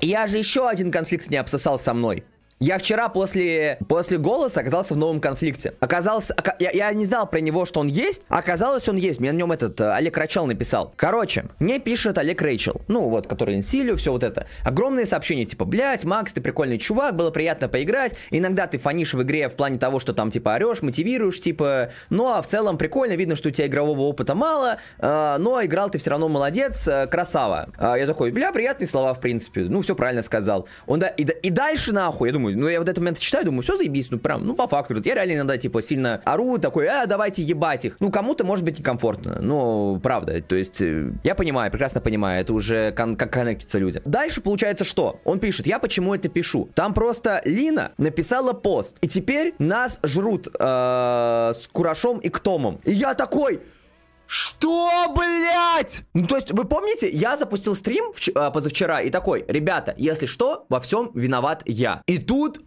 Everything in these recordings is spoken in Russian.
Я же еще один конфликт не обсосал со мной. Я вчера после, после голоса оказался в новом конфликте. Оказался, ока я, я не знал про него, что он есть. Оказалось, он есть. Мне на нем этот э, Олег Рачал написал. Короче, мне пишет Олег Рэйчел. Ну, вот, который Инсилю, все вот это. Огромные сообщения, типа, блять, Макс, ты прикольный чувак, было приятно поиграть. Иногда ты фанишь в игре в плане того, что там, типа, орешь, мотивируешь, типа. Ну, а в целом прикольно, видно, что у тебя игрового опыта мало, э, но играл ты все равно молодец, э, красава. Э, я такой, бля, приятные слова, в принципе. Ну, все правильно сказал. Он да, и, и дальше нахуй, я думаю, думаю, ну я вот этот момент читаю, думаю, все заебись, ну прям, ну по факту, я реально иногда типа сильно ору, такой, а давайте ебать их. Ну кому-то может быть некомфортно, но правда, то есть э, я понимаю, прекрасно понимаю, это уже кон как коннектятся люди. Дальше получается что? Он пишет, я почему это пишу? Там просто Лина написала пост, и теперь нас жрут э -э, с Курашом и Ктомом. И я такой, что, блядь? Ну, то есть, вы помните, я запустил стрим а, позавчера и такой, ребята, если что, во всем виноват я. И тут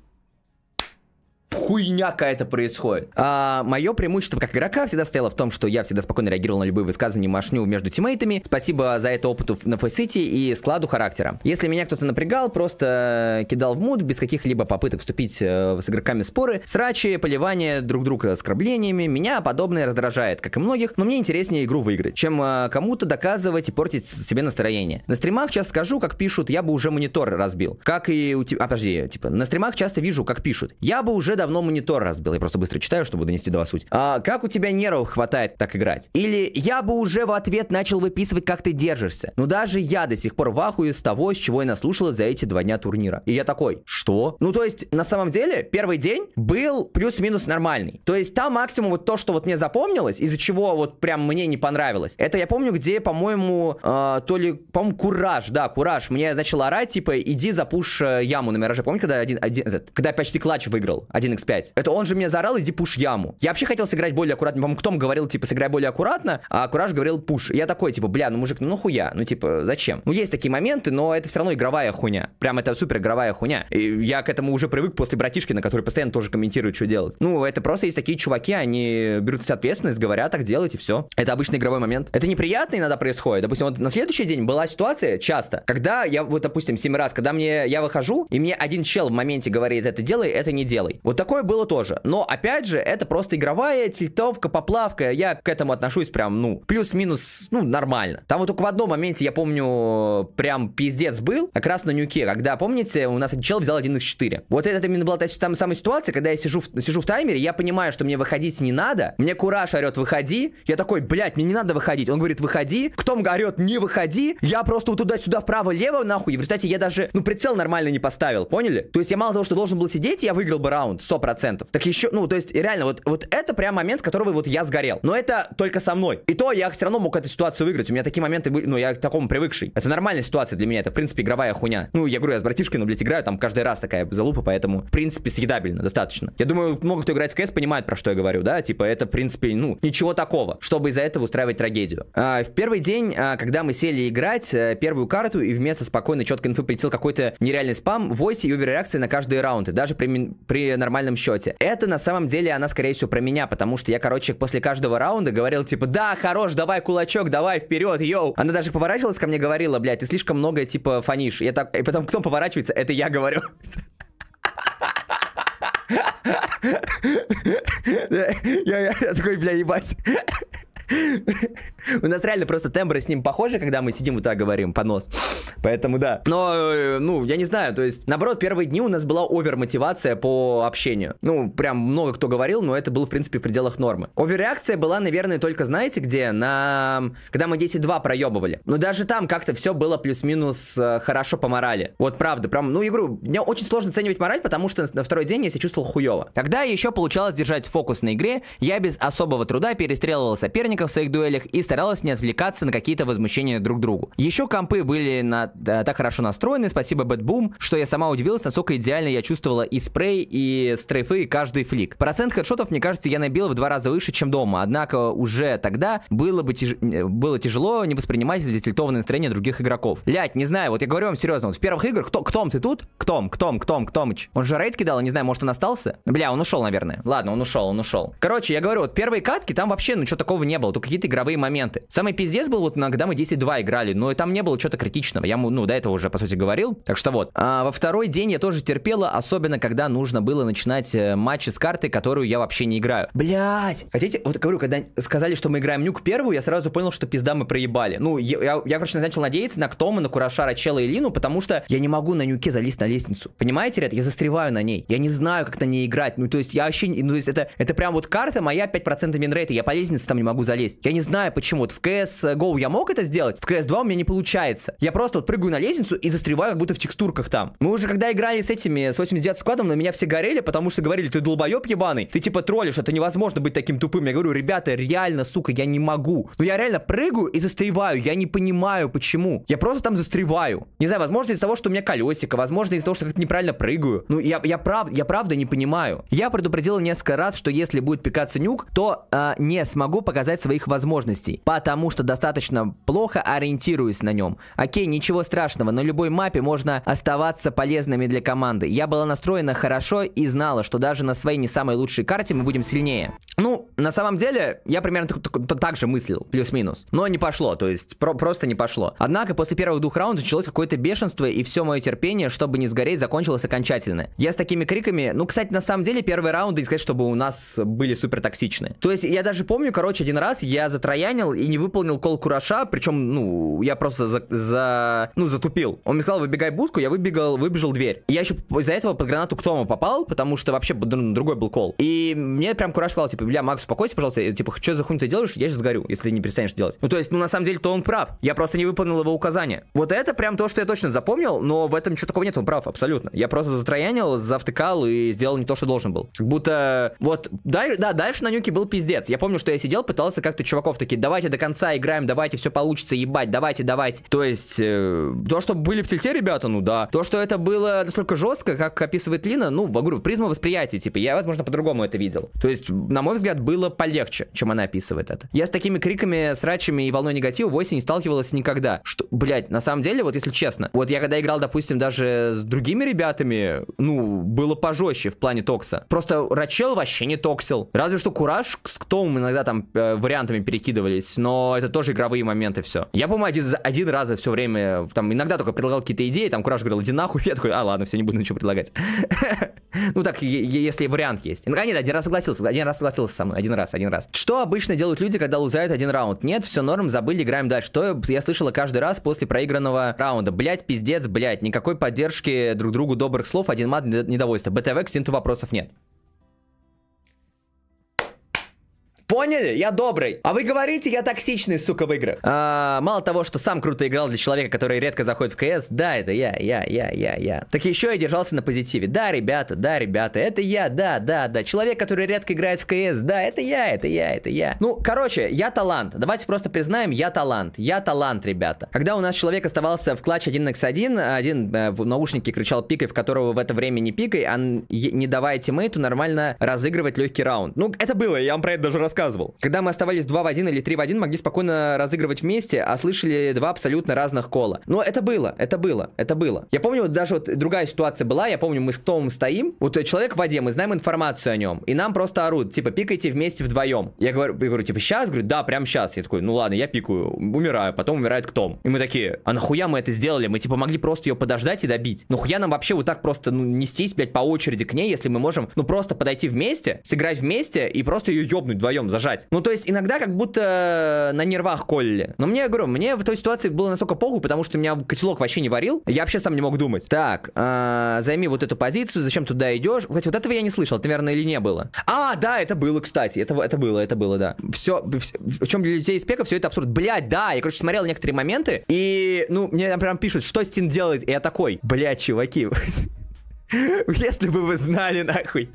хуйня какая-то происходит. А, мое преимущество как игрока всегда стояло в том, что я всегда спокойно реагировал на любые высказывания машню между тиммейтами. Спасибо за это опыту на фейсити и складу характера. Если меня кто-то напрягал, просто кидал в муд без каких-либо попыток вступить э, с игроками в споры. Срачи, поливание друг друга оскорблениями. Меня подобное раздражает, как и многих, но мне интереснее игру выиграть, чем э, кому-то доказывать и портить себе настроение. На стримах сейчас скажу, как пишут, я бы уже монитор разбил. Как и у тебя... А, подожди, типа, на стримах часто вижу, как пишут. Я бы уже давно монитор разбил, я просто быстро читаю, чтобы донести до вас суть. А, как у тебя нервов хватает так играть? Или я бы уже в ответ начал выписывать, как ты держишься. Но ну, даже я до сих пор в ахуе с того, с чего я наслушалась за эти два дня турнира. И я такой, что? Ну, то есть, на самом деле, первый день был плюс-минус нормальный. То есть, там максимум вот то, что вот мне запомнилось, из-за чего вот прям мне не понравилось. Это я помню, где, по-моему, э, то ли, по-моему, Кураж, да, Кураж. Мне начал орать, типа, иди запуш э, яму на Мираже. Помню, когда один, один этот, когда почти клатч выиграл, один 1 x5. Это он же меня заорал, иди пуш яму. Я вообще хотел сыграть более аккуратно. По-моему, Ктом говорил, типа, сыграй более аккуратно, а Кураж говорил пуш. И я такой, типа, бля, ну мужик, ну хуя, ну типа, зачем? Ну есть такие моменты, но это все равно игровая хуйня. Прям это супер игровая хуйня. И я к этому уже привык после братишки, на который постоянно тоже комментирует, что делать. Ну, это просто есть такие чуваки, они берут себе ответственность, говорят, так делать и все. Это обычный игровой момент. Это неприятно иногда происходит. Допустим, вот на следующий день была ситуация часто, когда я, вот, допустим, 7 раз, когда мне, я выхожу, и мне один чел в моменте говорит, это делай, это не делай. Вот Такое было тоже. Но, опять же, это просто игровая тильтовка, поплавка. Я к этому отношусь прям, ну, плюс-минус, ну, нормально. Там вот только в одном моменте, я помню, прям пиздец был, как раз на нюке, когда, помните, у нас чел взял 1x4. Вот это именно была та там, самая ситуация, когда я сижу в, сижу в таймере, я понимаю, что мне выходить не надо, мне Кураж орет, выходи. Я такой, блядь, мне не надо выходить. Он говорит, выходи. Кто орет, не выходи. Я просто вот туда-сюда, вправо-лево, нахуй. И в результате я даже, ну, прицел нормально не поставил, поняли? То есть я мало того, что должен был сидеть, я выиграл бы раунд процентов. Так еще, ну, то есть, реально, вот, вот это прям момент, с которого вот я сгорел. Но это только со мной. И то я все равно мог эту ситуацию выиграть. У меня такие моменты были, ну, я к такому привыкший. Это нормальная ситуация для меня, это, в принципе, игровая хуйня. Ну, я говорю, я с но блядь, играю, там каждый раз такая залупа, поэтому, в принципе, съедабельно достаточно. Я думаю, много кто играет в КС, понимает, про что я говорю, да? Типа, это, в принципе, ну, ничего такого, чтобы из-за этого устраивать трагедию. А, в первый день, а, когда мы сели играть а, первую карту, и вместо спокойной четкой инфы прилетел какой-то нереальный спам, войси и оверреакции на каждый раунд и даже при, при нормальном минимальном счете. Это на самом деле она, скорее всего, про меня, потому что я, короче, после каждого раунда говорил, типа, да, хорош, давай кулачок, давай вперед, йоу. Она даже поворачивалась ко мне, говорила, блядь, ты слишком много, типа, фанишь. Я так... И потом, кто поворачивается, это я говорю. Я такой, бля, ебать. У нас реально просто тембры с ним похожи, когда мы сидим вот так говорим, понос. Поэтому да. Но, э, ну, я не знаю, то есть, наоборот, первые дни у нас была овермотивация по общению. Ну, прям много кто говорил, но это было, в принципе, в пределах нормы. Оверреакция была, наверное, только, знаете, где? На... Когда мы 10-2 проебывали. Но даже там как-то все было плюс-минус э, хорошо по морали. Вот правда, прям, ну, игру, мне очень сложно оценивать мораль, потому что на второй день я себя чувствовал хуево. Когда еще получалось держать фокус на игре, я без особого труда перестреливал соперника, соперников в своих дуэлях и старалась не отвлекаться на какие-то возмущения друг другу. Еще компы были на, э, так хорошо настроены, спасибо Бэтбум, что я сама удивилась, насколько идеально я чувствовала и спрей, и стрейфы, и каждый флик. Процент хедшотов, мне кажется, я набила в два раза выше, чем дома, однако уже тогда было бы тяж... Э, было тяжело не воспринимать дефильтованное настроение других игроков. Лять, не знаю, вот я говорю вам серьезно, вот в первых играх, кто, Кто? ты тут? Кто? Кто? Кто? Ктомыч. Он же рейд кидал, не знаю, может он остался? Бля, он ушел, наверное. Ладно, он ушел, он ушел. Короче, я говорю, вот первые катки, там вообще, ну, что такого не было делал, то какие-то игровые моменты. Самый пиздец был вот, иногда мы 10-2 играли, но и там не было чего-то критичного. Я, ну, до этого уже, по сути, говорил. Так что вот. А во второй день я тоже терпела, особенно когда нужно было начинать э, матчи с карты, которую я вообще не играю. Блять! Хотите, вот говорю, когда сказали, что мы играем нюк первую, я сразу понял, что пизда мы проебали. Ну, я, я, я короче, начал надеяться на Ктома, на Курашара, Чела и Лину, потому что я не могу на нюке залезть на лестницу. Понимаете, ребят, я застреваю на ней. Я не знаю, как на ней играть. Ну, то есть, я вообще... Ну, то есть, это, это прям вот карта моя 5% минрейта. Я по лестнице там не могу залезть пролезть. Я не знаю почему. Вот в CS GO я мог это сделать, в CS 2 у меня не получается. Я просто вот прыгаю на лестницу и застреваю как будто в текстурках там. Мы уже когда играли с этими, с 89 складом, на меня все горели, потому что говорили, ты долбоеб ебаный, ты типа троллишь, это невозможно быть таким тупым. Я говорю, ребята, реально, сука, я не могу. Но ну, я реально прыгаю и застреваю, я не понимаю почему. Я просто там застреваю. Не знаю, возможно из-за того, что у меня колесико, возможно из-за того, что как-то неправильно прыгаю. Ну, я, я, прав, я правда не понимаю. Я предупредил несколько раз, что если будет пикаться нюк, то э, не смогу показать своих возможностей, потому что достаточно плохо ориентируюсь на нем. Окей, ничего страшного, на любой мапе можно оставаться полезными для команды. Я была настроена хорошо и знала, что даже на своей не самой лучшей карте мы будем сильнее. Ну, на самом деле, я примерно так, так, так же мыслил, плюс-минус. Но не пошло, то есть про просто не пошло. Однако после первых двух раундов началось какое-то бешенство, и все мое терпение, чтобы не сгореть, закончилось окончательно. Я с такими криками... Ну, кстати, на самом деле, первые раунды, не сказать, чтобы у нас были супер токсичны. То есть я даже помню, короче, один раз раз я затроянил и не выполнил кол кураша, причем, ну, я просто за, за ну, затупил. Он мне сказал, выбегай будку, я выбегал, выбежал дверь. И я еще из-за этого под гранату к Тому попал, потому что вообще другой был кол. И мне прям кураж сказал, типа, бля, Макс, успокойся, пожалуйста, я, типа, что за хуйню ты делаешь, я сейчас сгорю, если не перестанешь делать. Ну, то есть, ну, на самом деле, то он прав. Я просто не выполнил его указания. Вот это прям то, что я точно запомнил, но в этом ничего такого нет, он прав, абсолютно. Я просто затроянил, завтыкал и сделал не то, что должен был. Как будто, вот, да, да дальше на нюке был пиздец. Я помню, что я сидел, пытался пытается как-то чуваков такие, давайте до конца играем, давайте все получится, ебать, давайте, давайте. То есть, э, то, что были в тельте ребята, ну да. То, что это было настолько жестко, как описывает Лина, ну, в говорю, призма восприятия, типа, я, возможно, по-другому это видел. То есть, на мой взгляд, было полегче, чем она описывает это. Я с такими криками, срачами и волной негатива в осень не сталкивалась никогда. Что, блядь, на самом деле, вот если честно, вот я когда играл, допустим, даже с другими ребятами, ну, было пожестче в плане токса. Просто Рачел вообще не токсил. Разве что Кураж с Ктом иногда там э, вариантами перекидывались, но это тоже игровые моменты, все. Я, по-моему, один, один раз все время, там, иногда только предлагал какие-то идеи, там, Кураж говорил, иди нахуй, я такой, а, ладно, все, не буду ничего предлагать. Ну, так, если вариант есть. А нет, один раз согласился, один раз согласился со мной, один раз, один раз. Что обычно делают люди, когда лузают один раунд? Нет, все норм, забыли, играем дальше. Что я слышала каждый раз после проигранного раунда? Блять, пиздец, блять, никакой поддержки друг другу добрых слов, один мат недовольства. БТВ к вопросов нет. Поняли? Я добрый. А вы говорите, я токсичный, сука, в играх. А, мало того, что сам круто играл для человека, который редко заходит в КС. Да, это я, я, я, я, я. Так еще я держался на позитиве. Да, ребята, да, ребята, это я, да, да, да. Человек, который редко играет в КС. Да, это я, это я, это я. Ну, короче, я талант. Давайте просто признаем, я талант. Я талант, ребята. Когда у нас человек оставался в клатч 1 x 1, один э, в наушнике кричал пикой, в которого в это время не пикай, а не давая тиммейту нормально разыгрывать легкий раунд. Ну, это было, я вам про это даже рассказывал рассказывал. Когда мы оставались 2 в 1 или 3 в 1, могли спокойно разыгрывать вместе, а слышали два абсолютно разных кола. Но это было, это было, это было. Я помню, вот даже вот другая ситуация была, я помню, мы с Томом стоим, вот э, человек в воде, мы знаем информацию о нем, и нам просто орут, типа, пикайте вместе вдвоем. Я говорю, я говорю типа, сейчас? Говорю, да, прям сейчас. Я такой, ну ладно, я пикаю, умираю, потом умирает к Том. И мы такие, а нахуя мы это сделали? Мы, типа, могли просто ее подождать и добить. Ну хуя нам вообще вот так просто, ну, нестись, блядь, по очереди к ней, если мы можем, ну, просто подойти вместе, сыграть вместе и просто ее ёбнуть вдвоем зажать. Ну, то есть, иногда как будто э, на нервах колли. Но мне, говорю, мне в той ситуации было настолько похуй, потому что меня котелок вообще не варил. Я вообще сам не мог думать. Так, э, займи вот эту позицию, зачем туда идешь? Хотя вот этого я не слышал, это, наверное, или не было. А, да, это было, кстати. Это, это было, это было, да. Все, все в чем для людей из пека все это абсурд. Блять, да, я, короче, смотрел некоторые моменты, и, ну, мне там прям пишут, что Стин делает, и я такой, блять, чуваки, если бы вы знали, нахуй.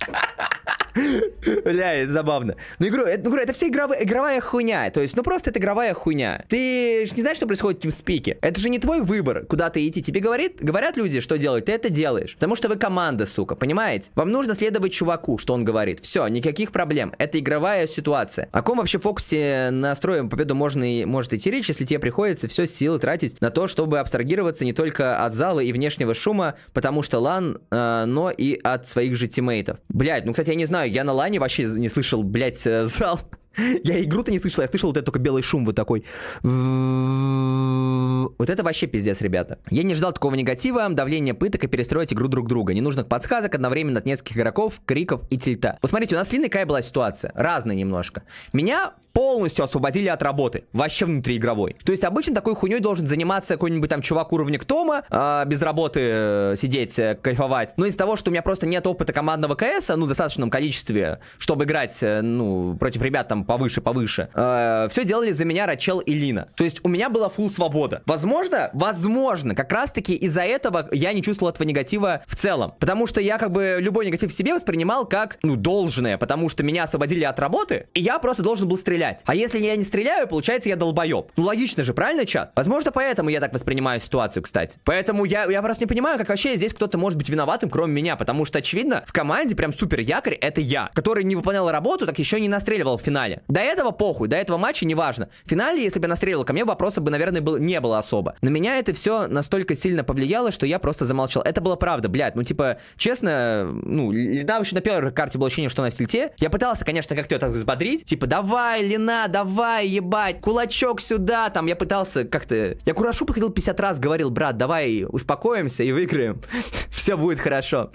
Бля, это забавно. Ну, игру, это, ну, говорю, это все игровая, игровая хуйня. То есть, ну просто это игровая хуйня. Ты же не знаешь, что происходит в Спике. Это же не твой выбор, куда ты идти. Тебе говорит, говорят люди, что делать, ты это делаешь. Потому что вы команда, сука, понимаете? Вам нужно следовать чуваку, что он говорит. Все, никаких проблем. Это игровая ситуация. О ком вообще фокусе настроим победу можно и может идти речь, если тебе приходится все силы тратить на то, чтобы абстрагироваться не только от зала и внешнего шума, потому что лан, э, но и от своих же тиммейтов. Блять, ну кстати, я не знаю, знаю, я на лане вообще не слышал, блядь, э, зал. Я игру-то не слышал, я слышал вот это только белый шум вот такой. Вот это вообще пиздец, ребята. Я не ждал такого негатива, давления пыток и перестроить игру друг друга. Ненужных подсказок одновременно от нескольких игроков, криков и тильта. Вот смотрите, у нас с Линой какая была ситуация. Разная немножко. Меня полностью освободили от работы. Вообще внутриигровой. То есть обычно такой хуйней должен заниматься какой-нибудь там чувак уровня Тома, э, без работы э, сидеть, э, кайфовать. Но из-за того, что у меня просто нет опыта командного КС, а, ну, в достаточном количестве, чтобы играть, э, ну, против ребят там повыше, повыше. Э, все делали за меня Рачел и Лина. То есть у меня была full свобода. Возможно, возможно, как раз-таки из-за этого я не чувствовал этого негатива в целом. Потому что я как бы любой негатив в себе воспринимал как, ну, должное, потому что меня освободили от работы, и я просто должен был стрелять. А если я не стреляю, получается, я долбоеб. Ну, логично же, правильно, чат? Возможно, поэтому я так воспринимаю ситуацию, кстати. Поэтому я, я просто не понимаю, как вообще здесь кто-то может быть виноватым, кроме меня, потому что, очевидно, в команде прям супер якорь это я, который не выполнял работу, так еще не настреливал в финале финале. До этого похуй, до этого матча неважно. В финале, если бы она стрелила ко мне, вопроса бы, наверное, был, не было особо. На меня это все настолько сильно повлияло, что я просто замолчал. Это была правда, блядь. Ну, типа, честно, ну, Лина вообще на первой карте было ощущение, что она в сельте. Я пытался, конечно, как-то ее так взбодрить. Типа, давай, Лина, давай, ебать, кулачок сюда, там. Я пытался как-то... Я Курашу подходил 50 раз, говорил, брат, давай успокоимся и выиграем. Все будет хорошо.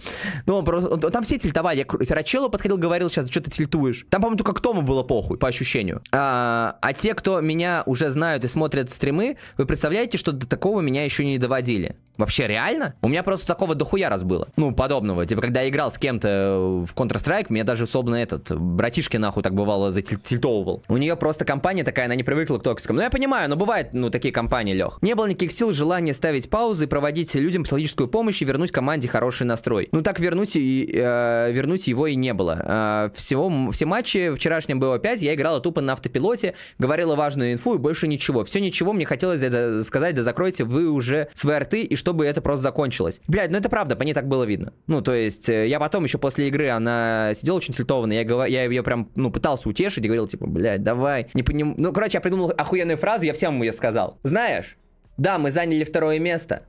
Ну, он просто... Там все тильтовали. Я Феррачелло подходил, говорил, сейчас что ты тильтуешь. Там, по-моему, только к Тому было похуй похуй, по ощущению. А, а те, кто меня уже знают и смотрят стримы, вы представляете, что до такого меня еще не доводили? Вообще реально? У меня просто такого дохуя раз было. Ну, подобного. Типа, когда я играл с кем-то э, в Counter-Strike, меня даже особенно этот, братишки нахуй так бывало, затильтовывал. У нее просто компания такая, она не привыкла к токсикам. Ну, я понимаю, но бывают, ну, такие компании, Лех. Не было никаких сил, желания ставить паузы, проводить людям психологическую помощь и вернуть команде хороший настрой. Ну, так вернуть, и, э, вернуть его и не было. Э, всего, все матчи, вчерашним было 5 связи, я играла тупо на автопилоте, говорила важную инфу и больше ничего. Все ничего мне хотелось это сказать, да закройте вы уже свои рты, и чтобы это просто закончилось. Блядь, ну это правда, по ней так было видно. Ну, то есть, э, я потом еще после игры, она сидела очень слетованная, я, гов... я ее прям, ну, пытался утешить и говорил, типа, блядь, давай, не поним, Ну, короче, я придумал охуенную фразу, я всем ее сказал. Знаешь, да, мы заняли второе место,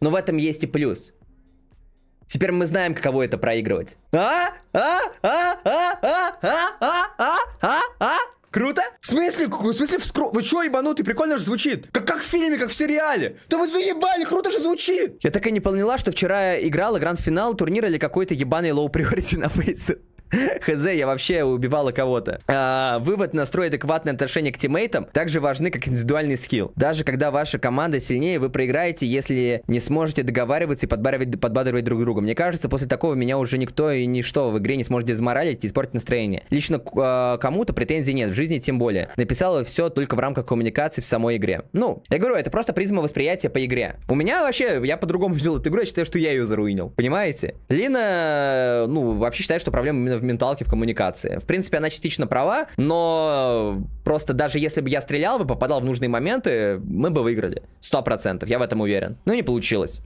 но в этом есть и плюс. Теперь мы знаем, каково это проигрывать. А? А? А? А? А? А? А? А? А? Круто? В смысле? В смысле? Вскру... Вы что ебанутый? Прикольно же звучит. Как, как в фильме, как в сериале. Да вы заебали, круто же звучит. Я так и не поняла, что вчера я играла гранд-финал турнира или какой-то ебаный лоу-приорити на фейсе. Хз, я вообще убивала кого-то. А, вывод настроить адекватное отношение к тиммейтам также важны, как индивидуальный скилл. Даже когда ваша команда сильнее, вы проиграете, если не сможете договариваться и подбадривать, подбадривать друг друга. Мне кажется, после такого меня уже никто и ничто в игре не сможет изморалить и испортить настроение. Лично э, кому-то претензий нет, в жизни тем более. Написала все только в рамках коммуникации в самой игре. Ну, я говорю, это просто призма восприятия по игре. У меня вообще, я по-другому видел эту игру, я считаю, что я ее заруинил. Понимаете? Лина, ну, вообще считает, что проблема именно в менталке, в коммуникации. В принципе, она частично права, но просто даже если бы я стрелял бы, попадал в нужные моменты, мы бы выиграли. Сто процентов, я в этом уверен. Но не получилось.